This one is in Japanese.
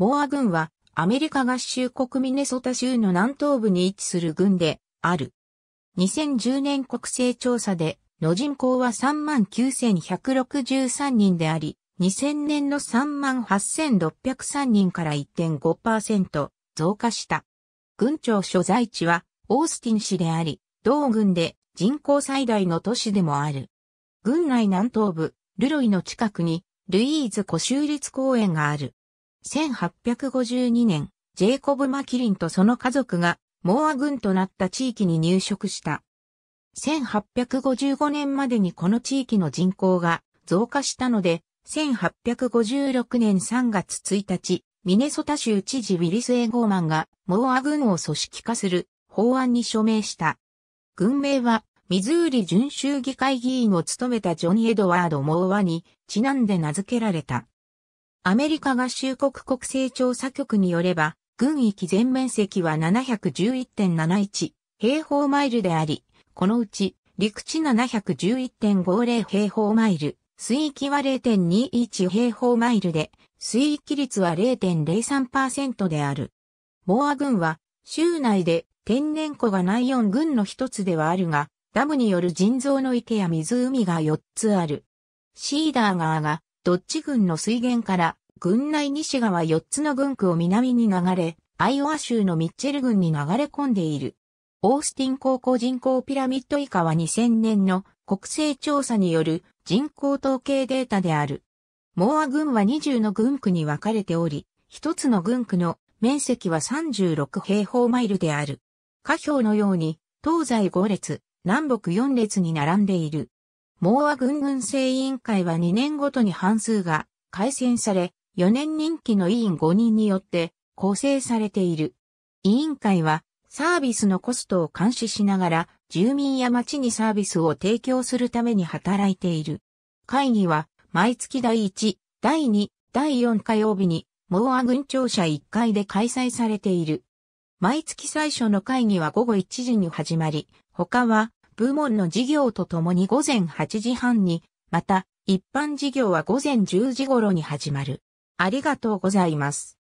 モア軍はアメリカ合衆国ミネソタ州の南東部に位置する軍である。2010年国勢調査での人口は39,163人であり、2000年の38,603人から1.5%増加した。郡庁所在地はオースティン市であり、同軍で人口最大の都市でもある。軍内南東部、ルロイの近くにルイーズ湖州立公園がある。1852年、ジェイコブ・マキリンとその家族がモーア軍となった地域に入植した。1855年までにこの地域の人口が増加したので、1856年3月1日、ミネソタ州知事ウィリス・エゴーマンがモーア軍を組織化する法案に署名した。軍名は、ミズーリ準州議会議員を務めたジョニー・エドワード・モーアにちなんで名付けられた。アメリカ合衆国国勢調査局によれば、軍域全面積は711.71平方マイルであり、このうち陸地711.50平方マイル、水域は0.21平方マイルで、水域率は0.03%である。モア軍は州内で天然湖がない4軍の一つではあるが、ダムによる人造の池や湖が4つある。シーダー川がドッジ郡の水源から、郡内西側4つの郡区を南に流れ、アイオワ州のミッチェル郡に流れ込んでいる。オースティン高校人口ピラミッド以下は2000年の国勢調査による人口統計データである。モア郡は20の郡区に分かれており、一つの郡区の面積は36平方マイルである。下表のように東西5列、南北4列に並んでいる。モア軍軍政委員会は2年ごとに半数が改選され、4年任期の委員5人によって構成されている。委員会はサービスのコストを監視しながら住民や町にサービスを提供するために働いている。会議は毎月第1、第2、第4火曜日にモア軍庁舎1階で開催されている。毎月最初の会議は午後1時に始まり、他は部門の事業とともに午前8時半に、また、一般事業は午前10時頃に始まる。ありがとうございます。